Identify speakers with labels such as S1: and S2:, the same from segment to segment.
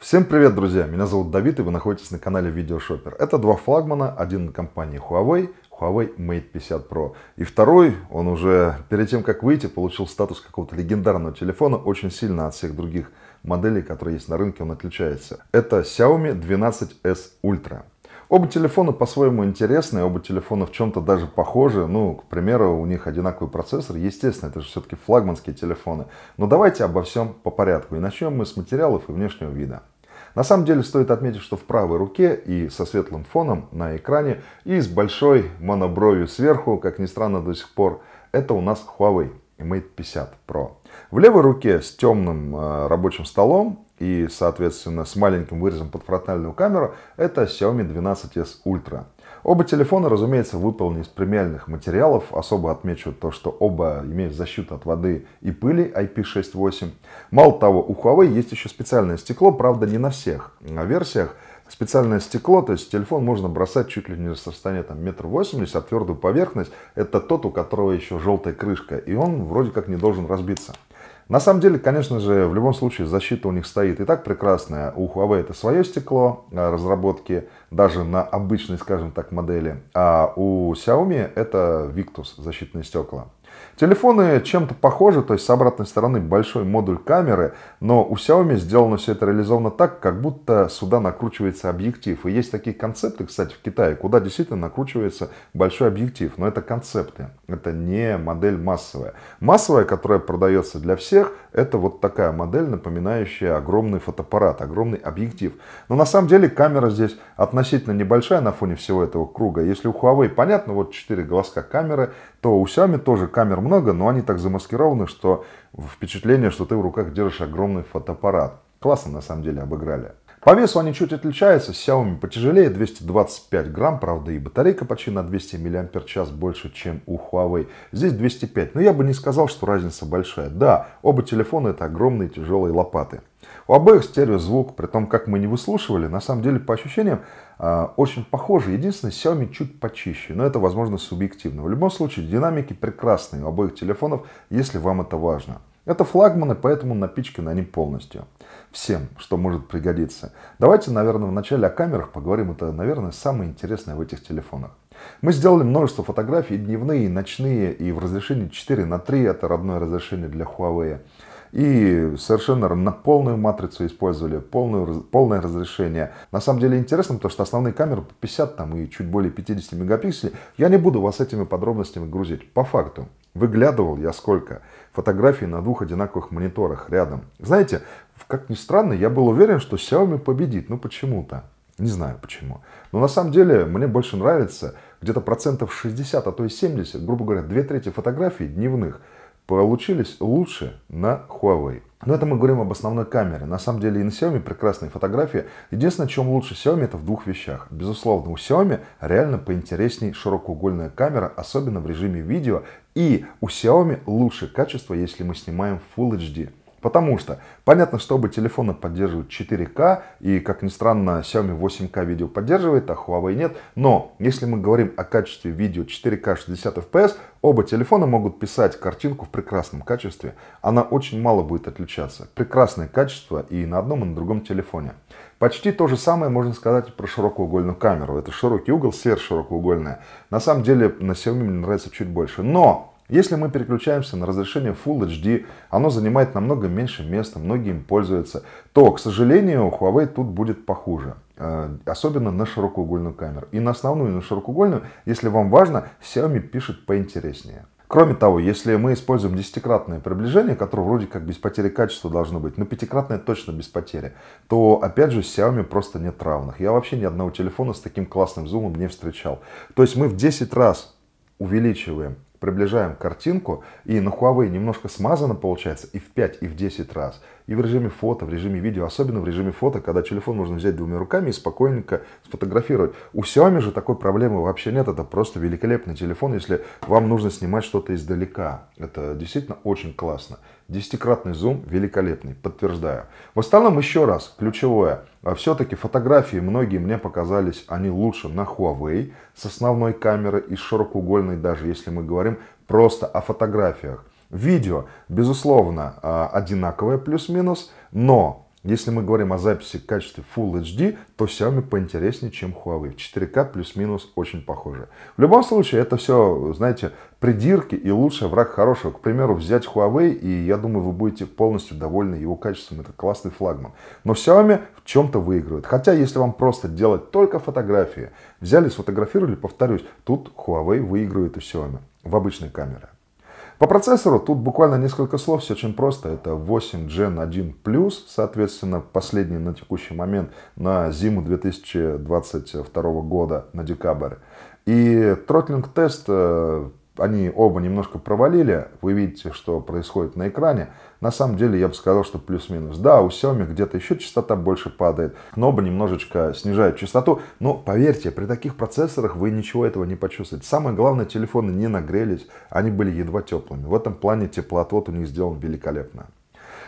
S1: Всем привет, друзья! Меня зовут Давид, и вы находитесь на канале Видеошопер. Это два флагмана, один компании Huawei, Huawei Mate 50 Pro. И второй, он уже перед тем, как выйти, получил статус какого-то легендарного телефона, очень сильно от всех других моделей, которые есть на рынке, он отличается. Это Xiaomi 12S Ultra. Оба телефона по-своему интересны, оба телефона в чем-то даже похожи. Ну, к примеру, у них одинаковый процессор. Естественно, это же все-таки флагманские телефоны. Но давайте обо всем по порядку. И начнем мы с материалов и внешнего вида. На самом деле стоит отметить, что в правой руке и со светлым фоном на экране и с большой монобровью сверху, как ни странно до сих пор, это у нас Huawei Mate 50 Pro. В левой руке с темным э, рабочим столом и, соответственно, с маленьким вырезом под фронтальную камеру, это Xiaomi 12S Ultra. Оба телефона, разумеется, выполнены из премиальных материалов. Особо отмечу то, что оба имеют защиту от воды и пыли IP68. Мало того, у Huawei есть еще специальное стекло, правда не на всех на версиях. Специальное стекло, то есть телефон можно бросать чуть ли не с расстояния там, метр восемьдесят, а твердую поверхность. Это тот, у которого еще желтая крышка, и он вроде как не должен разбиться. На самом деле, конечно же, в любом случае защита у них стоит и так прекрасная. У Huawei это свое стекло а, разработки даже на обычной, скажем так, модели. А у Xiaomi это Victus защитные стекла. Телефоны чем-то похожи, то есть с обратной стороны большой модуль камеры, но у Xiaomi сделано все это реализовано так, как будто сюда накручивается объектив. И есть такие концепты, кстати, в Китае, куда действительно накручивается большой объектив, но это концепты, это не модель массовая. Массовая, которая продается для всех, это вот такая модель, напоминающая огромный фотоаппарат, огромный объектив. Но на самом деле камера здесь относительно небольшая на фоне всего этого круга. Если у Huawei понятно, вот 4 глазка камеры, то у Xiaomi тоже камер много, но они так замаскированы, что впечатление, что ты в руках держишь огромный фотоаппарат. Классно на самом деле обыграли. По весу они чуть отличаются. Xiaomi потяжелее, 225 грамм, правда и батарейка почти на 200 мАч больше, чем у Huawei. Здесь 205, но я бы не сказал, что разница большая. Да, оба телефона это огромные тяжелые лопаты. У обоих стереозвук, при том, как мы не выслушивали, на самом деле, по ощущениям, э, очень похожи. Единственное, Xiaomi чуть почище, но это, возможно, субъективно. В любом случае, динамики прекрасные у обоих телефонов, если вам это важно. Это флагманы, поэтому на них полностью всем, что может пригодиться. Давайте, наверное, вначале о камерах поговорим. Это, наверное, самое интересное в этих телефонах. Мы сделали множество фотографий, дневные, и ночные, и в разрешении 4 на 3, это родное разрешение для Huawei. И совершенно на полную матрицу использовали, полную, полное разрешение. На самом деле интересно, потому что основные камеры 50 там, и чуть более 50 мегапикселей. Я не буду вас этими подробностями грузить. По факту, выглядывал я сколько фотографий на двух одинаковых мониторах рядом. Знаете, как ни странно, я был уверен, что Xiaomi победит. Ну почему-то. Не знаю почему. Но на самом деле мне больше нравится где-то процентов 60, а то и 70, грубо говоря, две трети фотографий дневных получились лучше на Huawei. Но это мы говорим об основной камере. На самом деле и на Xiaomi прекрасные фотографии. Единственное, чем лучше Xiaomi, это в двух вещах. Безусловно, у Xiaomi реально поинтересней широкоугольная камера, особенно в режиме видео. И у Xiaomi лучше качество, если мы снимаем Full HD. Потому что, понятно, чтобы телефоны поддерживают 4К, и, как ни странно, Xiaomi 8К видео поддерживает, а Huawei нет, но если мы говорим о качестве видео 4К 60 FPS, оба телефона могут писать картинку в прекрасном качестве, она очень мало будет отличаться. Прекрасное качество и на одном, и на другом телефоне. Почти то же самое можно сказать про широкоугольную камеру. Это широкий угол, сверхширокоугольная. На самом деле на Xiaomi мне нравится чуть больше. Но если мы переключаемся на разрешение Full HD, оно занимает намного меньше места, многие им пользуются, то, к сожалению, Huawei тут будет похуже. Э, особенно на широкоугольную камеру. И на основную, и на широкоугольную, если вам важно, Xiaomi пишет поинтереснее. Кроме того, если мы используем десятикратное приближение, которое вроде как без потери качества должно быть, но пятикратное точно без потери, то опять же Xiaomi просто нет равных. Я вообще ни одного телефона с таким классным зумом не встречал. То есть мы в 10 раз увеличиваем приближаем картинку, и на Huawei немножко смазано получается и в 5, и в 10 раз и в режиме фото, в режиме видео, особенно в режиме фото, когда телефон можно взять двумя руками и спокойненько сфотографировать. У Xiaomi же такой проблемы вообще нет, это просто великолепный телефон, если вам нужно снимать что-то издалека. Это действительно очень классно. Десятикратный зум великолепный, подтверждаю. В остальном еще раз, ключевое. А Все-таки фотографии многие мне показались, они лучше на Huawei с основной камеры и широкоугольной, даже если мы говорим просто о фотографиях. Видео, безусловно, а, одинаковое плюс-минус, но если мы говорим о записи в качестве Full HD, то Xiaomi поинтереснее, чем Huawei. 4К плюс-минус очень похоже. В любом случае, это все, знаете, придирки и лучший враг хорошего. К примеру, взять Huawei, и я думаю, вы будете полностью довольны его качеством. Это классный флагман. Но Xiaomi в чем-то выигрывает. Хотя, если вам просто делать только фотографии, взяли, сфотографировали, повторюсь, тут Huawei выигрывает у Xiaomi в обычной камере. По процессору тут буквально несколько слов, все очень просто. Это 8 Gen 1 Plus, соответственно, последний на текущий момент на зиму 2022 года, на декабрь. И тротлинг-тест э, они оба немножко провалили. Вы видите, что происходит на экране. На самом деле, я бы сказал, что плюс-минус. Да, у Xiaomi где-то еще частота больше падает, но оба немножечко снижают частоту. Но поверьте, при таких процессорах вы ничего этого не почувствуете. Самое главное, телефоны не нагрелись, они были едва теплыми. В этом плане теплоотвод у них сделан великолепно.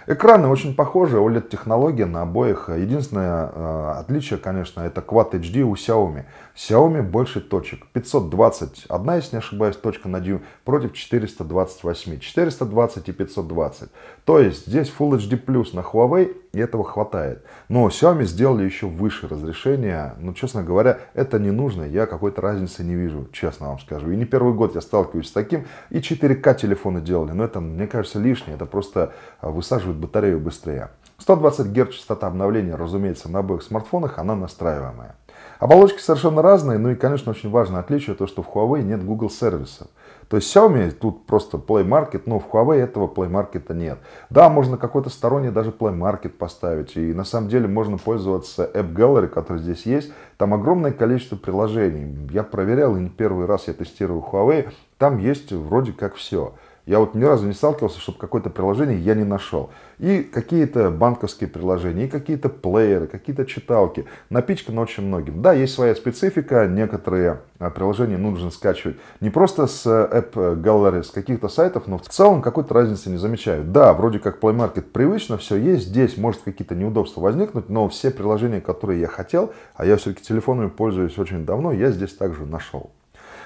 S1: Экраны очень похожи, OLED-технология на обоих. Единственное э, отличие, конечно, это Quad HD у Xiaomi. Xiaomi больше точек. 520, одна, если не ошибаюсь, точка на дюйм, против 428. 420 и 520. То есть здесь Full HD+, Plus на Huawei и этого хватает. Но Xiaomi сделали еще выше разрешение, но, ну, честно говоря, это не нужно, я какой-то разницы не вижу, честно вам скажу. И не первый год я сталкиваюсь с таким, и 4К телефоны делали, но это, мне кажется, лишнее, это просто а, высаживает батарею быстрее. 120 Гц частота обновления, разумеется, на обоих смартфонах, она настраиваемая. Оболочки совершенно разные, ну и, конечно, очень важное отличие, то, что в Huawei нет Google сервисов. То есть Xiaomi тут просто Play Market, но в Huawei этого Play Market нет. Да, можно какой-то сторонний даже Play Market поставить, и на самом деле можно пользоваться App Gallery, который здесь есть. Там огромное количество приложений. Я проверял, и не первый раз я тестирую Huawei, там есть вроде как все. Я вот ни разу не сталкивался, чтобы какое-то приложение я не нашел. И какие-то банковские приложения, и какие-то плееры, какие-то читалки. Напичкано очень многим. Да, есть своя специфика. Некоторые а, приложения нужно скачивать не просто с э, App Gallery, с каких-то сайтов, но в целом какой-то разницы не замечаю. Да, вроде как Play Market привычно, все есть. Здесь может какие-то неудобства возникнуть, но все приложения, которые я хотел, а я все-таки телефонами пользуюсь очень давно, я здесь также нашел.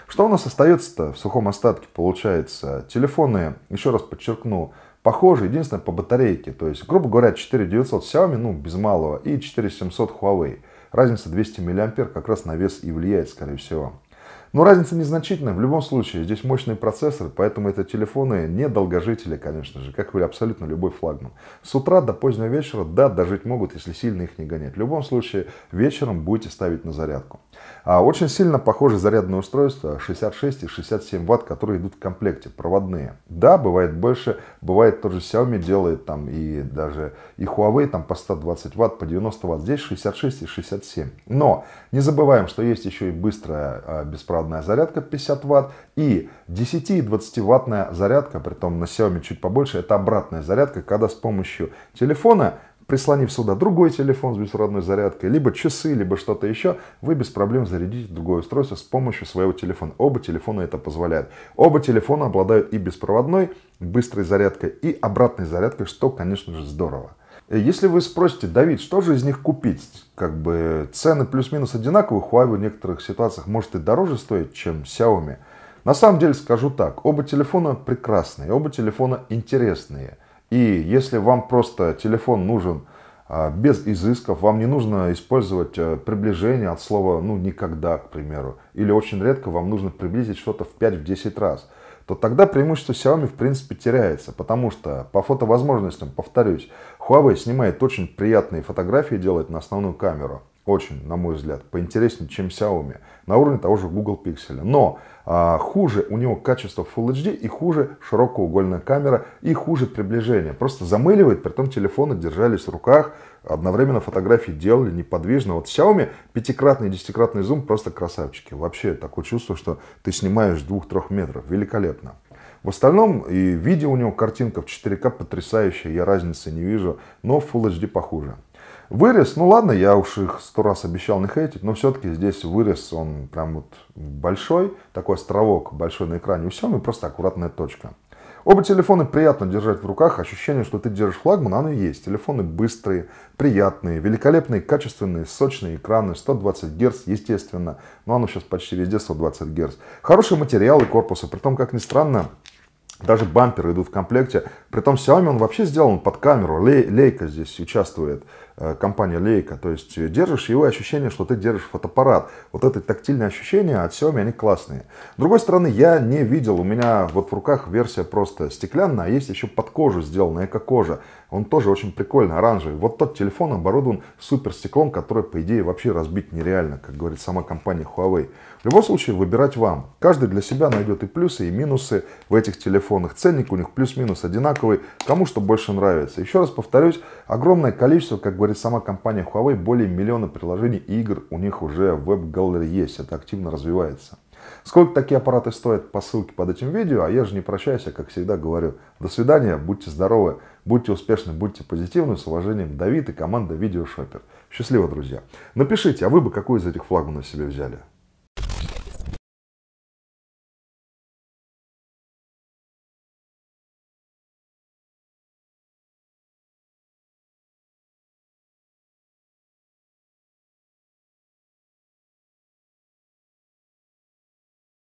S1: Что у нас остается-то в сухом остатке, получается? Телефоны, еще раз подчеркну, похожи, единственное, по батарейке. То есть, грубо говоря, 4900 Xiaomi, ну, без малого, и 4700 Huawei. Разница 200 мА как раз на вес и влияет, скорее всего. Но разница незначительная. В любом случае, здесь мощные процессоры, поэтому это телефоны не долгожители, конечно же, как и абсолютно любой флагман. С утра до позднего вечера, да, дожить могут, если сильно их не гонять. В любом случае, вечером будете ставить на зарядку. А очень сильно похожи зарядные устройства 66 и 67 ватт, которые идут в комплекте, проводные. Да, бывает больше, бывает тоже Xiaomi делает там и даже и Huawei там по 120 ватт, по 90 ватт. Здесь 66 и 67. Но не забываем, что есть еще и быстрая а, беспроводная ватная зарядка 50 ватт и 10 и 20 ваттная зарядка, том на Xiaomi чуть побольше, это обратная зарядка, когда с помощью телефона прислонив сюда другой телефон с беспроводной зарядкой, либо часы, либо что-то еще, вы без проблем зарядите другое устройство с помощью своего телефона. Оба телефона это позволяют. Оба телефона обладают и беспроводной, быстрой зарядкой, и обратной зарядкой, что, конечно же, здорово. Э, если вы спросите, Давид, что же из них купить? Как бы цены плюс-минус одинаковые, Huawei в некоторых ситуациях может и дороже стоить, чем Xiaomi. На самом деле скажу так, оба телефона прекрасные, оба телефона интересные. И если вам просто телефон нужен а, без изысков, вам не нужно использовать э, приближение от слова «ну никогда», к примеру, или очень редко вам нужно приблизить что-то в 5-10 раз – то тогда преимущество Xiaomi в принципе теряется, потому что по фотовозможностям, повторюсь, Huawei снимает очень приятные фотографии, делает на основную камеру очень, на мой взгляд, поинтереснее, чем Xiaomi, на уровне того же Google Pixel. Но а, хуже у него качество Full HD и хуже широкоугольная камера и хуже приближение. Просто замыливает, при том телефоны держались в руках, одновременно фотографии делали неподвижно. Вот Xiaomi пятикратный, десятикратный зум просто красавчики. Вообще такое чувство, что ты снимаешь двух-трех метров. Великолепно. В остальном и видео у него картинка в 4К потрясающая, я разницы не вижу, но Full HD похуже. Вырез, ну ладно, я уж их сто раз обещал не хейтить, но все-таки здесь вырез, он прям вот большой, такой островок большой на экране у ну, Xiaomi, просто аккуратная точка. Оба телефона приятно держать в руках, ощущение, что ты держишь флагман, оно и есть. Телефоны быстрые, приятные, великолепные, качественные, сочные экраны, 120 Гц, естественно, но ну, оно сейчас почти везде 120 Гц. Хорошие материалы корпуса, при том, как ни странно, даже бамперы идут в комплекте. Притом Xiaomi он вообще сделан под камеру, лей, лейка здесь участвует. Э, компания Leica. То есть держишь его ощущение, что ты держишь фотоаппарат. Вот это тактильное ощущение от а Xiaomi, они классные. С другой стороны, я не видел, у меня вот в руках версия просто стеклянная, а есть еще под кожу сделанная эко-кожа. Он тоже очень прикольный, оранжевый. Вот тот телефон оборудован супер стеклом, который, по идее, вообще разбить нереально, как говорит сама компания Huawei. В любом случае, выбирать вам. Каждый для себя найдет и плюсы, и минусы в этих телефонах. Ценник у них плюс-минус одинаковый, кому что больше нравится. Еще раз повторюсь, огромное количество, как бы говорит сама компания Huawei, более миллиона приложений и игр у них уже в веб-галерее есть. Это активно развивается. Сколько такие аппараты стоят по ссылке под этим видео, а я же не прощаюсь, а как всегда говорю, до свидания, будьте здоровы, будьте успешны, будьте позитивны, с уважением, Давид и команда Видеошопер. Счастливо, друзья. Напишите, а вы бы какую из этих флагманов себе взяли?